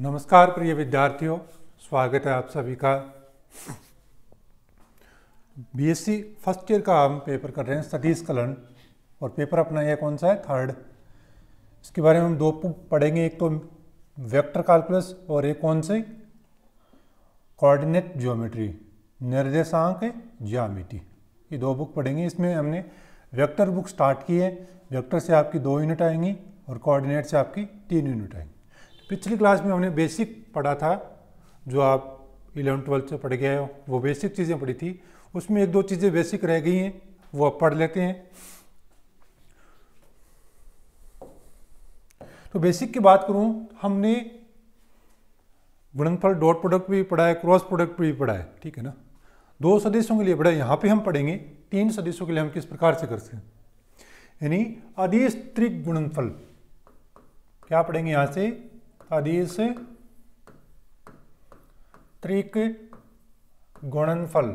नमस्कार प्रिय विद्यार्थियों स्वागत है आप सभी का बीएससी फर्स्ट ईयर का हम पेपर कर रहे हैं स्टडीज कलन और पेपर अपना यह कौन सा है थर्ड इसके बारे में हम दो पढ़ेंगे एक तो वेक्टर कैलकुलस और एक कौन से कोऑर्डिनेट ज्योमेट्री निर्देशांक ज्यामिति ये दो बुक पढ़ेंगे इसमें हमने वेक्टर बुक स्टार्ट की है वेक्टर से आपकी दो यूनिट आएंगी और कोऑर्डिनेट से आपकी तीन यूनिट आएंगी पिछली क्लास में हमने बेसिक पढ़ा था जो आप इलेवन ट्वेल्थ से पढ़ गए हो वो बेसिक चीज़ें पढ़ी थी उसमें एक दो चीज़ें बेसिक रह गई हैं वो आप पढ़ लेते हैं तो बेसिक की बात करूं हमने गुणनफल डॉट प्रोडक्ट भी पढ़ा है क्रॉस प्रोडक्ट भी पढ़ा है ठीक है ना दो सदस्यों के लिए पढ़ा है यहाँ पर हम पढ़ेंगे तीन सदस्यों के लिए हम किस प्रकार से करते हैं यानी अधिस्त्रिक गुणनफल क्या पढ़ेंगे यहाँ से अदीस त्रिक गुणनफल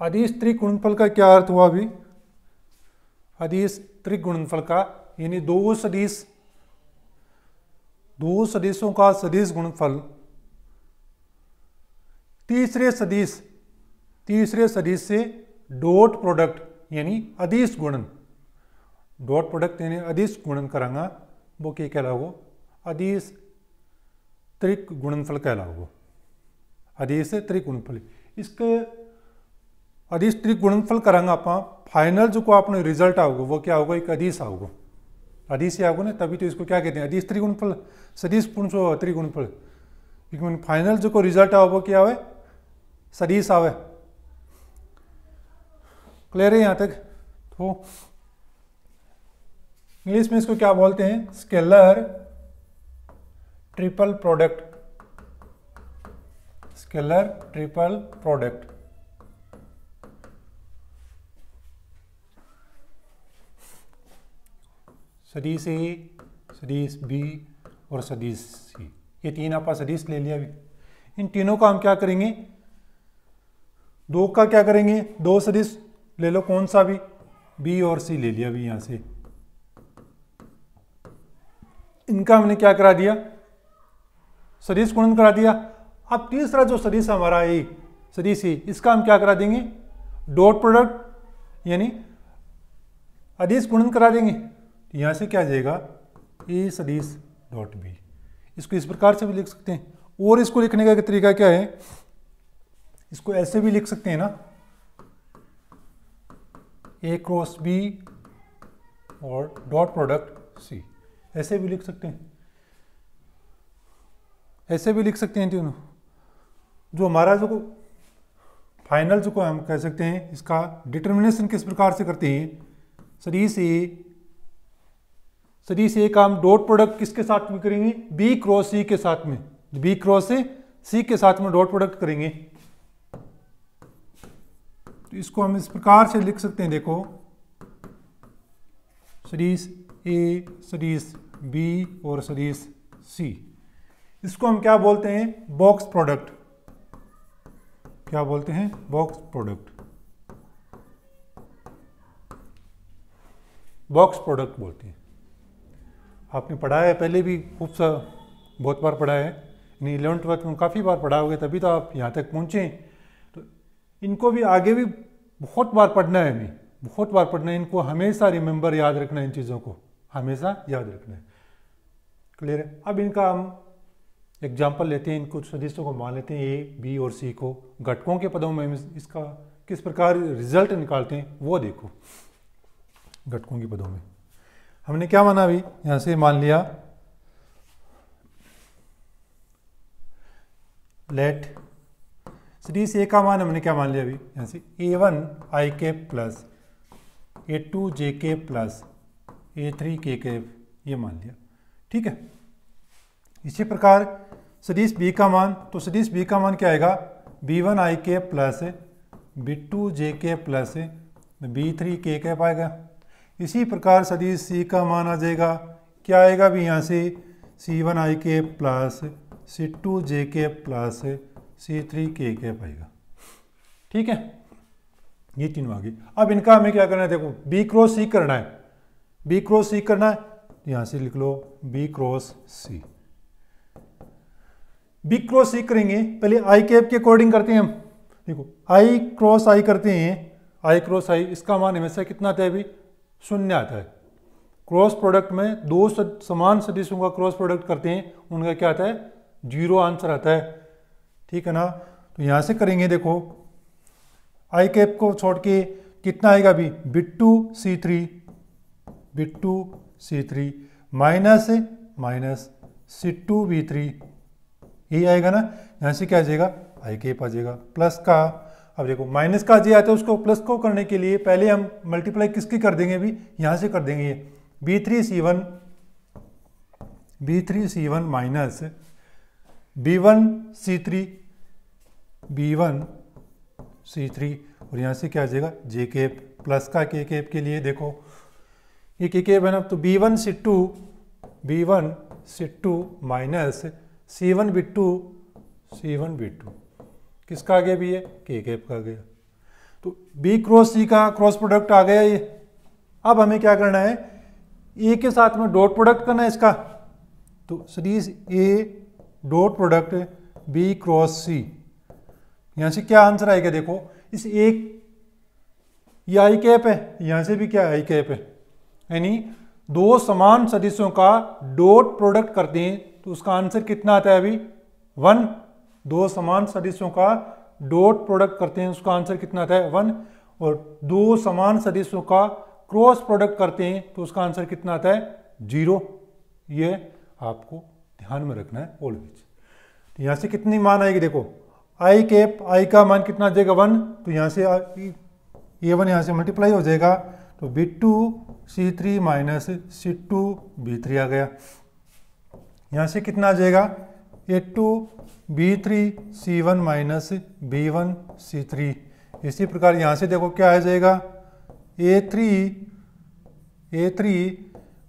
हदीस त्रिक गुणनफल का क्या अर्थ हुआ अभी अधिस त्रिक गुणनफल का यानी दो सदीस दो सदीसों का सदीस गुणफल तीसरे सदीस तीसरे सदीस से डोट प्रोडक्ट यानी अधिस गुणन डॉट प्रोडक्ट यानी अधिस गुणन करांगा वो क्या कहलाओ अधिस त्रिक गुणनफल कहलाओ अधिस त्रिक गुणनफल इसके अधिस त्रिक गुणनफल करांगा आप फाइनल जो को आपने रिजल्ट आओगे वो क्या होगा एक अधिस आओगे अधिस ही आओगे ना तभी तो इसको क्या कहते हैं अधिस अदिश त्रिगुणफल सदिश पूर्ण सो त्रिगुणफल क्योंकि फाइनल जो को रिजल्ट आओगे क्या आवे सदिस आवे क्लियर है यहाँ तक तो इंग्लिश में इसको क्या बोलते हैं scalar triple product scalar triple product सदीश ए सदीश बी और सदीश सी ये तीन आपका सदीश ले लिया अभी इन तीनों का हम क्या करेंगे दो का क्या करेंगे दो सदीश ले लो कौन सा भी बी और सी ले लिया अभी यहाँ से इनका हमने क्या करा दिया सदीश गुणन करा दिया अब तीसरा जो सदीश हमारा ए सदीश ए इसका हम क्या करा देंगे डॉट प्रोडक्ट यानी अदीस गुणन करा देंगे तो यहाँ से क्या जाएगा ए सदीश डॉट बी इसको इस प्रकार से भी लिख सकते हैं और इसको लिखने का तरीका क्या है इसको ऐसे भी लिख सकते हैं ना ए क्रॉस बी और डॉट प्रोडक्ट सी ऐसे भी लिख सकते हैं ऐसे भी लिख सकते हैं तीनों जो हमारा जो फाइनल जो को हम कह सकते हैं इसका डिटर्मिनेशन किस प्रकार से करते हैं सरी से सरी से का हम डॉट प्रोडक्ट किसके साथ में करेंगे बी क्रॉस सी के साथ में बी क्रॉस से सी के साथ में डॉट प्रोडक्ट करेंगे तो इसको हम इस प्रकार से लिख सकते हैं देखो सरीस ए सरीस बी और सरीस सी इसको हम क्या बोलते हैं बॉक्स प्रोडक्ट क्या बोलते हैं बॉक्स प्रोडक्ट बॉक्स प्रोडक्ट बोलते हैं आपने पढ़ा है पहले भी खूब सा बहुत बार पढ़ा है यानी इलेवन ट्वेल्थ में काफ़ी बार पढ़ा होगा तभी तो आप यहाँ तक पहुँचे तो इनको भी आगे भी बहुत बार पढ़ना है हमें बहुत बार पढ़ना है इनको हमेशा रिमेंबर याद रखना है इन चीज़ों को हमेशा याद रखना है क्लियर है अब इनका हम एग्जाम्पल लेते हैं इन कुछ सदस्यों को मान लेते हैं ए बी और सी को घटकों के पदों में इसका किस प्रकार रिजल्ट निकालते हैं वो देखो घटकों के पदों में हमने क्या माना अभी यहां से मान लिया लेट सीरीज ए का मान हमने क्या मान लिया अभी यहां से ए वन आई के plus A two J K plus A three K cap ये मान लिया ठीक है इसी प्रकार सदीश बी का मान तो सदीश बी का मान क्या आएगा बी वन आई के plus B two J K plus B three K cap आएगा इसी प्रकार सदीश सी का मान आ जाएगा क्या आएगा भी यहाँ से सी वन आई के plus C to J K plus C three के के आएगा ठीक है ये तीनों आ गई अब इनका हमें क्या करना है देखो बी क्रॉस सी करना है बी क्रॉस सी करना है यहां से लिख लो B cross C B cross C करेंगे पहले आई कैप के अकॉर्डिंग करते हैं हम देखो आई क्रॉस आई करते हैं आई क्रॉस आई इसका मान हमेशा कितना आता है अभी शून्य आता है क्रॉस प्रोडक्ट में दो समान सदिशों का क्रॉस प्रोडक्ट करते हैं उनका क्या आता है जीरो आंसर आता है ठीक है ना तो यहां से करेंगे देखो आई कैप को छोड़ के कितना आएगा अभी बिट two C three B two C three minus minus C two B three यही आएगा ना यहाँ से क्या आ जाएगा आई केप आ जाएगा प्लस का अब देखो माइनस का जे आता है उसको प्लस को करने के लिए पहले हम मल्टीप्लाई किसकी कर देंगे अभी यहाँ से कर देंगे ये B three C one B three C one minus B one C three B one C three और यहाँ से क्या आ जाएगा जे केप प्लस का के केप के लिए देखो ये के के बना तो B one C two B one C two minus C one B two C one B two किसका गया भी है के के तो का गया तो बी क्रॉस सी का क्रॉस प्रोडक्ट आ गया ये अब हमें क्या करना है ए के साथ में डॉट प्रोडक्ट करना है इसका तो सीरीज A dot product B cross C यहाँ से क्या आंसर आएगा देखो इस एक ये आई कैप है यहाँ से भी क्या आई कैप है यानी दो समान सदिशों का डॉट प्रोडक्ट करते हैं तो उसका आंसर कितना आता है अभी वन दो समान सदिशों का डॉट प्रोडक्ट करते हैं उसका आंसर कितना आता है वन और दो समान सदिशों का क्रॉस प्रोडक्ट करते हैं तो उसका आंसर कितना आता है जीरो ये आपको ध्यान में रखना है ऑलवेज तो यहाँ से कितनी मान आएगी देखो आई कैप आई का मान कितना आ जाएगा वन तो यहाँ से ये वन यहाँ से मल्टीप्लाई हो जाएगा तो B two C three minus C two B three आ गया यहाँ से कितना आ जाएगा A two B three C one minus B one C three इसी प्रकार यहाँ से देखो क्या आ जाएगा A three A three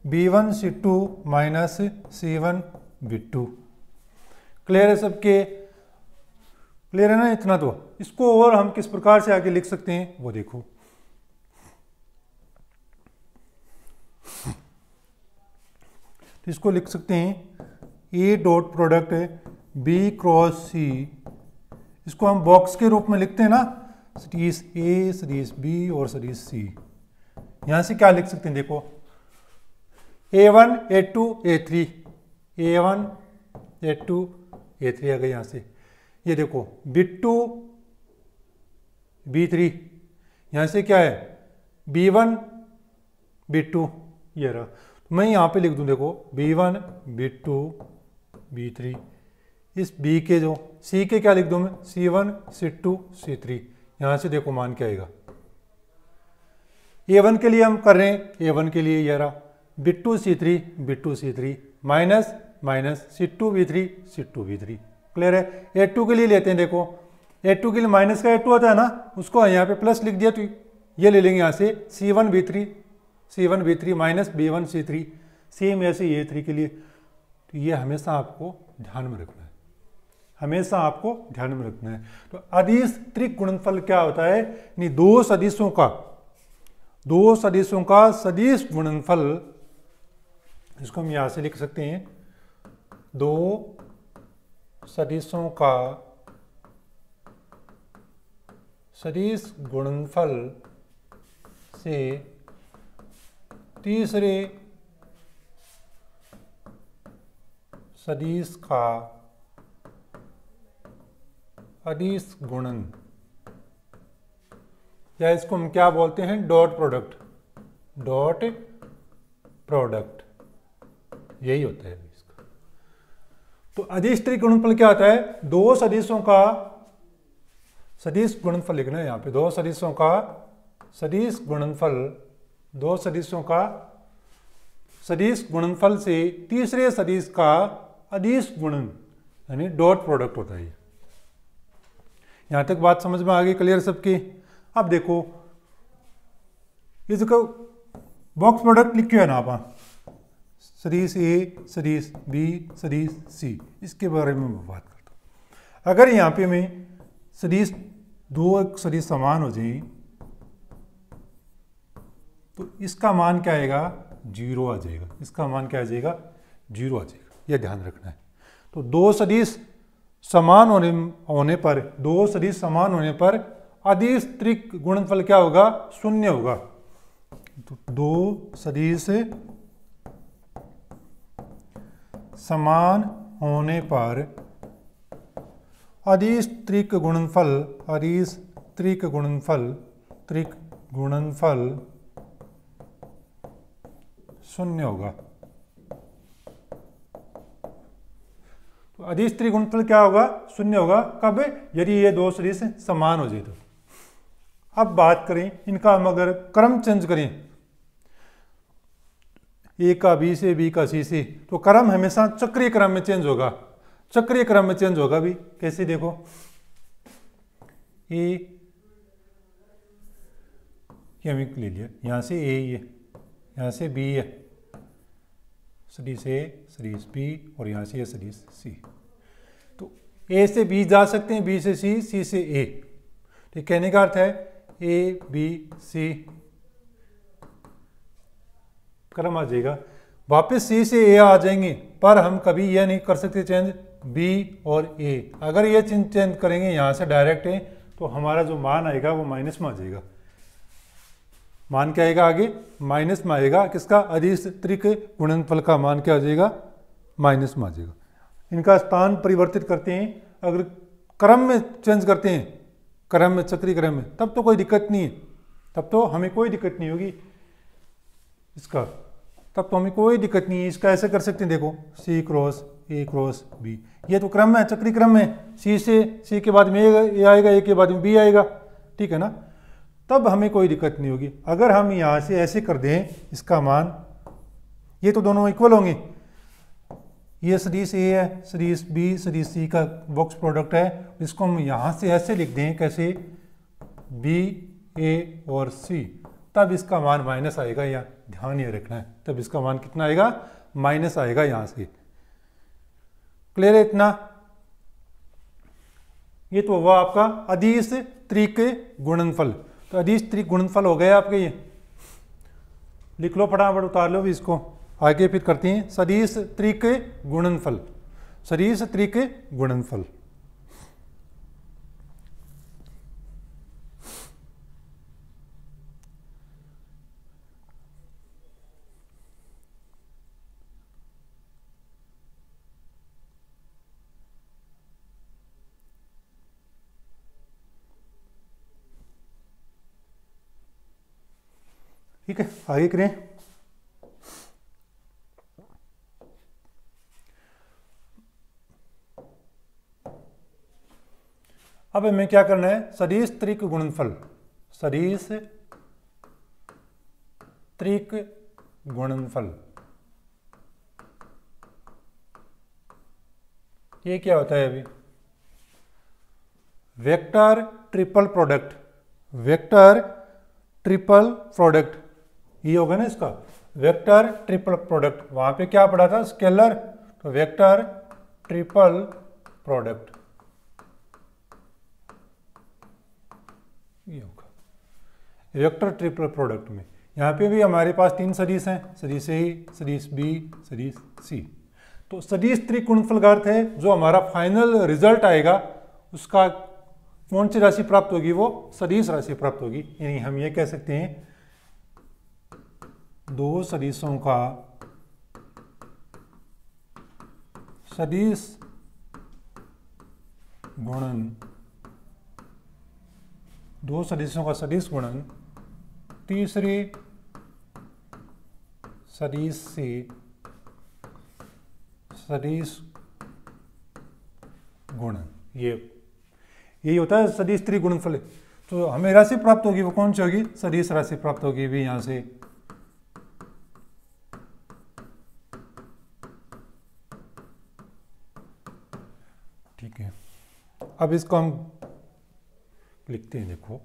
B one C two minus C one B two clear है सबके क्लियर है ना इतना तो इसको और हम किस प्रकार से आगे लिख सकते हैं वो देखो इसको लिख सकते हैं A dot product B cross C इसको हम बॉक्स के रूप में लिखते हैं ना सीरीज ए सीरीज बी और सीरीज सी यहां से क्या लिख सकते हैं देखो A one A two A three A one A two A three आ गए यहां से ये देखो बी टू बी थ्री यहां से क्या है बी वन बी टू ये रहा मैं यहाँ पे लिख दूँ देखो B one B two B three इस बी के जो सी के क्या लिख दूँ मैं C one C two C three यहाँ से देखो मान क्या आएगा ए वन के लिए हम कर रहे हैं ए वन के लिए यार रहा B two C three B two C three minus minus C two B three C two B three clear है ए टू के लिए लेते हैं देखो ए टू के लिए माइनस का ए टू होता है ना उसको यहाँ पे प्लस लिख दिया तो ये ले लेंगे यहाँ से C one B three C one B three minus B one C three same ऐसे ए थ्री के लिए तो ये हमेशा आपको ध्यान में रखना है हमेशा आपको ध्यान में रखना है तो अदिश त्रिक गुणनफल क्या होता है यानी दो सदिशों का दो सदिशों का सदिश गुणनफल इसको हम यहां से लिख सकते हैं दो सदिशों का सदिश गुणनफल से तीसरे सदीश का अदीश गुणन या इसको हम क्या बोलते हैं डॉट प्रोडक्ट डॉट प्रोडक्ट यही होता है इसका तो अदिश त्रिगुणफल क्या होता है दो सदिशों का सदिश गुणनफल लिखना है यहां पे दो सदिशों का सदिश गुणनफल दो सदिशों का सदिश गुणनफल से तीसरे सदिश का अदिश गुणन यानी डॉट प्रोडक्ट होता है यहां तक बात समझ में आ गई क्लियर सबकी अब देखो इसको बॉक्स प्रोडक्ट क्यों है ना आप सदीश ए सदीश बी सदीश सी इसके बारे में मैं बात करता हूँ अगर यहाँ पे मैं सदीश दो एक सरीस समान हो जाए तो इसका मान क्या आएगा जीरो आ जाएगा इसका मान क्या आ जाएगा जीरो आ जाएगा यह ध्यान रखना है तो दो सदिश समान होने होने पर दो सदिश समान होने पर अदिश त्रिक गुणनफल क्या होगा शून्य होगा तो दो सदिश समान होने पर अदिश त्रिक गुणनफल अदिश त्रिक गुणनफल त्रिक गुणनफल शून्य होगा तो अधिस त्रिगुणफल क्या होगा शून्य होगा कब यदि ये दो सदिश समान हो जाए तो अब बात करें इनका हम अगर क्रम चेंज करें ए का बी से बी का सी से तो क्रम हमेशा चक्रीय क्रम में चेंज होगा चक्रीय क्रम में चेंज होगा भी कैसे देखो ए ले लिया यहां से ए ये यहाँ से बी है सदीस ए सदीस बी और यहाँ से सदीस सी तो ए से बी जा सकते हैं बी से सी सी से ए ठीक तो कहने का अर्थ है ए बी सी क्रम आ जाएगा वापस सी से ए आ जाएंगे पर हम कभी यह नहीं कर सकते चेंज बी और ए अगर ये चेंज करेंगे यहाँ से डायरेक्ट है तो हमारा जो मान आएगा वो माइनस में आ जाएगा मान क्या आएगा आगे माइनस में आएगा किसका त्रिक गुणनफल का मान क्या हो जाएगा माइनस में आ जाएगा इनका स्थान परिवर्तित करते हैं अगर क्रम में चेंज करते हैं क्रम में चक्रीय क्रम में तब तो कोई दिक्कत नहीं है तब तो हमें कोई दिक्कत नहीं होगी इसका तब तो हमें कोई दिक्कत नहीं है इसका ऐसे कर सकते हैं देखो C cross A cross B ये तो क्रम है चक्री क्रम है सी से सी के बाद में ए आएगा ए के बाद में बी आएगा ठीक है ना तब हमें कोई दिक्कत नहीं होगी अगर हम यहाँ से ऐसे कर दें इसका मान ये तो दोनों इक्वल होंगे ये सीरीज ए है सीरीज बी सीरीज सी का बॉक्स प्रोडक्ट है इसको हम यहाँ से ऐसे लिख दें कैसे बी ए और सी तब इसका मान माइनस आएगा यहाँ ध्यान ये रखना है तब इसका मान कितना आएगा माइनस आएगा यहाँ से क्लियर है इतना ये तो हुआ आपका अधीस त्रिक गुणनफल तो अधीश त्रिक गुणनफल हो गए आपके ये लिख लो फटाफट उतार लो भी इसको आगे फिर करती हैं सदीश त्रिक गुणनफल सदीश त्रिक गुणनफल ठीक है आगे करें अब हमें क्या करना है सदीस त्रिक गुणनफल सदीस त्रिक गुणनफल ये क्या होता है अभी vector triple product vector triple product ये होगा ना इसका वेक्टर ट्रिपल प्रोडक्ट वहां पे क्या पढ़ा था स्केलर तो वेक्टर ट्रिपल प्रोडक्ट ये होगा वेक्टर ट्रिपल प्रोडक्ट में यहां पे भी हमारे पास तीन सदीस हैं सदीस ए सदीस बी सदीस सी तो का अर्थ है जो हमारा फाइनल रिजल्ट आएगा उसका कौन सी राशि प्राप्त होगी वो सदीश राशि प्राप्त होगी यानी हम ये कह सकते हैं दो सदिशों का सदिश गुणन दो सदिशों का सदिश गुणन तीसरे सदिश से सदिश गुणन ये यही होता है सदिश त्रिगुणनफल तो हमें राशि प्राप्त होगी वो कौन सी होगी सदिश राशि प्राप्त होगी भी यहां से ओके अब इसको हम लिखते हैं देखो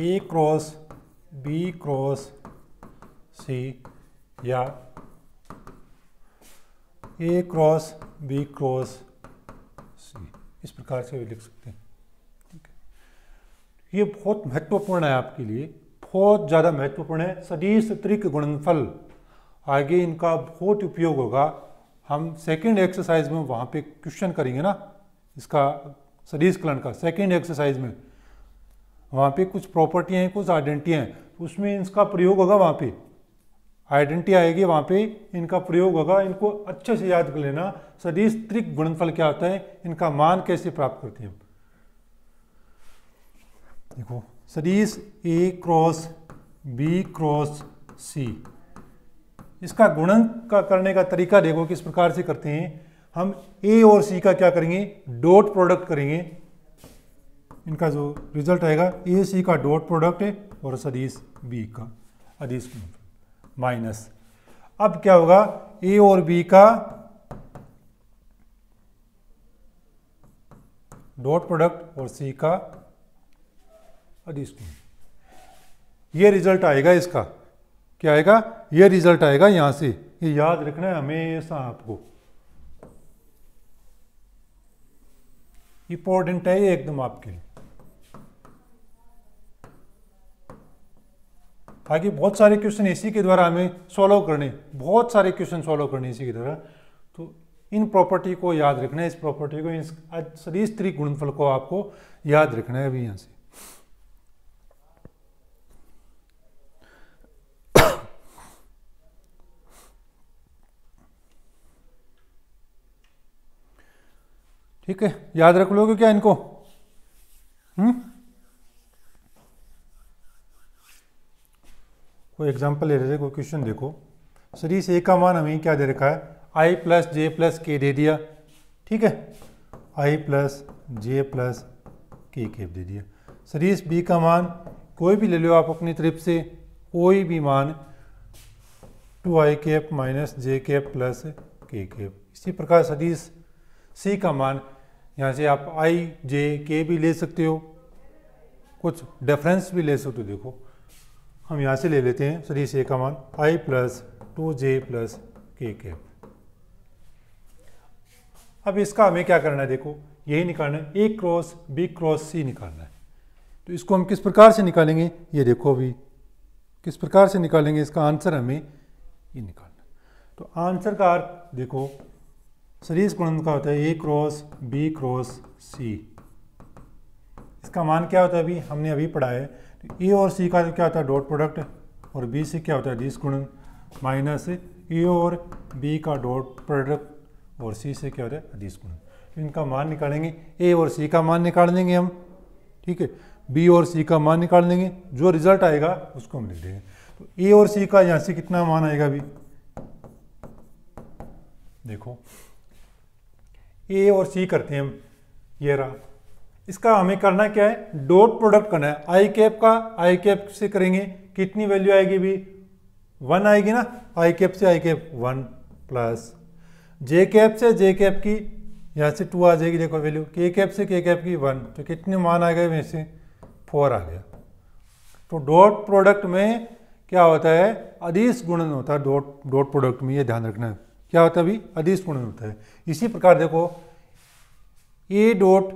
A cross B cross C या A cross B cross C इस प्रकार से भी लिख सकते हैं ये बहुत महत्वपूर्ण है आपके लिए बहुत ज़्यादा महत्वपूर्ण है सदी त्रिक गुणनफल आगे इनका बहुत उपयोग होगा हम सेकेंड एक्सरसाइज में वहाँ पे क्वेश्चन करेंगे ना इसका सरीज कलन का सेकेंड एक्सरसाइज में वहाँ पे कुछ प्रॉपर्टी हैं कुछ आइडेंटिटी हैं उसमें इसका प्रयोग होगा वहाँ पे आइडेंटिटी आएगी वहाँ पे इनका प्रयोग होगा इनको अच्छे से याद कर लेना सदी त्रिक गुणनफल क्या होता है इनका मान कैसे प्राप्त करते हैं देखो सदीस A cross B cross C इसका गुणन का करने का तरीका देखो किस प्रकार से करते हैं हम ए और सी का क्या करेंगे डॉट प्रोडक्ट करेंगे इनका जो रिजल्ट आएगा ए सी का डॉट प्रोडक्ट है और सदीस बी का अधीश माइनस अब क्या होगा ए और बी का डॉट प्रोडक्ट और सी का अधिस ये रिजल्ट आएगा इसका क्या आएगा ये रिजल्ट आएगा यहां से ये याद रखना है हमेशा आपको इंपॉर्टेंट है ये एकदम आपके लिए बाकी बहुत सारे क्वेश्चन इसी के द्वारा हमें सॉल्व करने बहुत सारे क्वेश्चन सॉल्व करने इसी के द्वारा तो इन प्रॉपर्टी को याद रखना है इस प्रॉपर्टी को इन स्त्री गुणफल को आपको याद रखना है अभी यहां से ठीक है याद रख लोगे क्या इनको हम्म कोई एग्जांपल ले रहे थे कोई क्वेश्चन देखो सीरीज ए का मान हमें क्या दे रखा है आई प्लस जे प्लस के दे दिया ठीक है आई प्लस जे प्लस के के दे दिया सीरीज बी का मान कोई भी ले लो आप अपनी तरफ से कोई भी मान टू आई के एफ माइनस जे के एफ प्लस के के इसी प्रकार सदीश सी का मान यहाँ से आप आई जे के भी ले सकते हो कुछ डिफरेंस भी ले सकते हो देखो हम यहाँ से ले लेते हैं सर इस का मान I plus two J plus K के अब इसका हमें क्या करना है देखो यही निकालना है A cross B cross C निकालना है तो इसको हम किस प्रकार से निकालेंगे ये देखो अभी किस प्रकार से निकालेंगे इसका आंसर हमें ये निकालना है तो आंसर का अर्थ देखो सीरीज गुणन का होता है A cross B cross C इसका मान क्या होता है अभी हमने अभी पढ़ा है तो ए और सी का क्या होता है डॉट प्रोडक्ट और बी से क्या होता है डिस गुणन माइनस ए और बी का डॉट प्रोडक्ट और सी से क्या होता है डिस गुणन तो इनका मान निकालेंगे ए और सी का मान निकाल देंगे हम ठीक है बी और सी का मान निकाल देंगे जो रिजल्ट आएगा उसको हम लिख देंगे तो ए और सी का यहाँ से कितना मान आएगा अभी देखो ए और सी करते हैं हम ये रहा इसका हमें करना क्या है डॉट प्रोडक्ट करना है आई कैप का आई कैप से करेंगे कितनी वैल्यू आएगी भी वन आएगी ना आई कैप से I cap one plus J cap से जे कैप की यहाँ से टू आ जाएगी देखो वैल्यू के कैप से के कैप की वन तो कितने मान आ गए से फोर आ गया तो डॉट प्रोडक्ट में क्या होता है अधिस गुणन होता है डॉट डॉट प्रोडक्ट में ये ध्यान रखना है क्या होता है अभी अधिस पूर्ण होता है इसी प्रकार देखो ए डॉट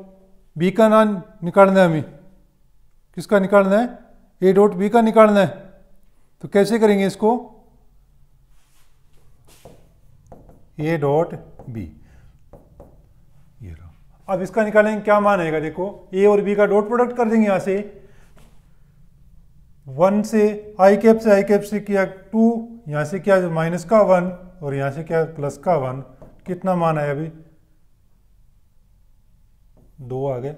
बी का नाम निकालना है हमें किसका निकालना है ए डॉट बी का निकालना है तो कैसे करेंगे इसको ए डॉट बी ये रहा अब इसका निकालेंगे क्या मान आएगा देखो ए और बी का डॉट प्रोडक्ट कर देंगे यहां से वन से आई कैप से आई कैप से किया टू यहां से किया माइनस का वन और यहाँ से क्या प्लस का वन कितना मान आया अभी दो आ गया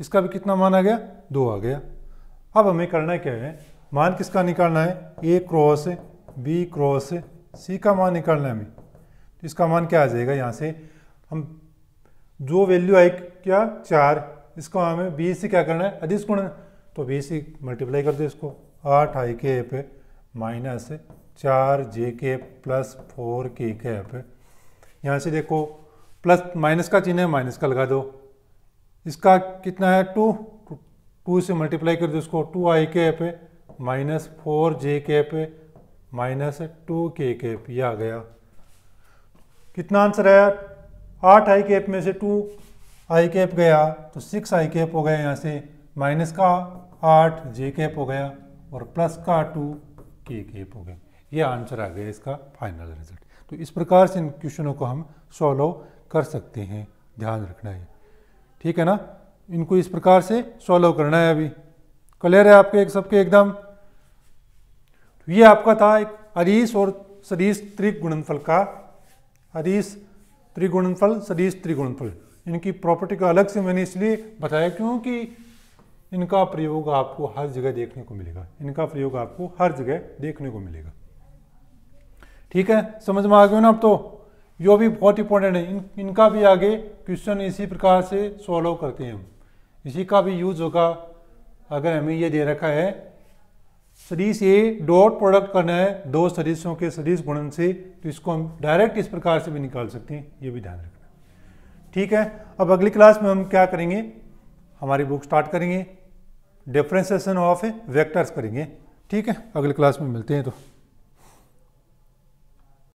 इसका भी कितना मान आ गया दो आ गया अब हमें करना क्या है मान किसका निकालना है A cross B cross C का मान निकालना है हमें तो इसका मान क्या आ जाएगा यहाँ से हम जो वैल्यू आई क्या चार इसको हमें बी से क्या करना है अधिस गुण तो बी सी मल्टीप्लाई कर दो इसको आठ आई के पे माइनस चार जे के प्लस फोर के कैप यहाँ से देखो प्लस माइनस का चिन्ह है माइनस का लगा दो इसका कितना है टू टू से मल्टीप्लाई कर दो इसको two I cap minus four J cap minus two K cap ये आ गया कितना आंसर है आठ आई कैप में से टू आई कैप गया तो सिक्स आई कैप हो गया यहाँ से माइनस का आठ जे कैप हो गया और प्लस का टू के कैप हो गया ये आंसर आ गया इसका फाइनल रिजल्ट तो इस प्रकार से इन क्वेश्चनों को हम सॉल्व कर सकते हैं ध्यान रखना है ठीक है ना इनको इस प्रकार से सॉल्व करना है अभी क्लियर है आपके एक सबके एकदम तो ये आपका था एक अरीस और सदीस त्रिगुणनफल का अरीस त्रिगुणनफल सदीस त्रिगुणनफल इनकी प्रॉपर्टी को अलग से मैंने इसलिए बताया क्योंकि इनका प्रयोग आपको हर जगह देखने को मिलेगा इनका प्रयोग आपको हर जगह देखने को मिलेगा ठीक है समझ में आ गए ना अब तो यो भी बहुत इंपॉर्टेंट है इन, इनका भी आगे क्वेश्चन इसी प्रकार से सॉल्व करते हैं हम इसी का भी यूज होगा अगर हमें ये दे रखा है सदीस ए डॉट प्रोडक्ट करना है दो सदीसों के सदीस गुणन से तो इसको हम डायरेक्ट इस प्रकार से भी निकाल सकते हैं ये भी ध्यान रखना ठीक है अब अगली क्लास में हम क्या करेंगे हमारी बुक स्टार्ट करेंगे डिफ्रेंसेशन ऑफ वेक्टर्स करेंगे ठीक है अगली क्लास में मिलते हैं तो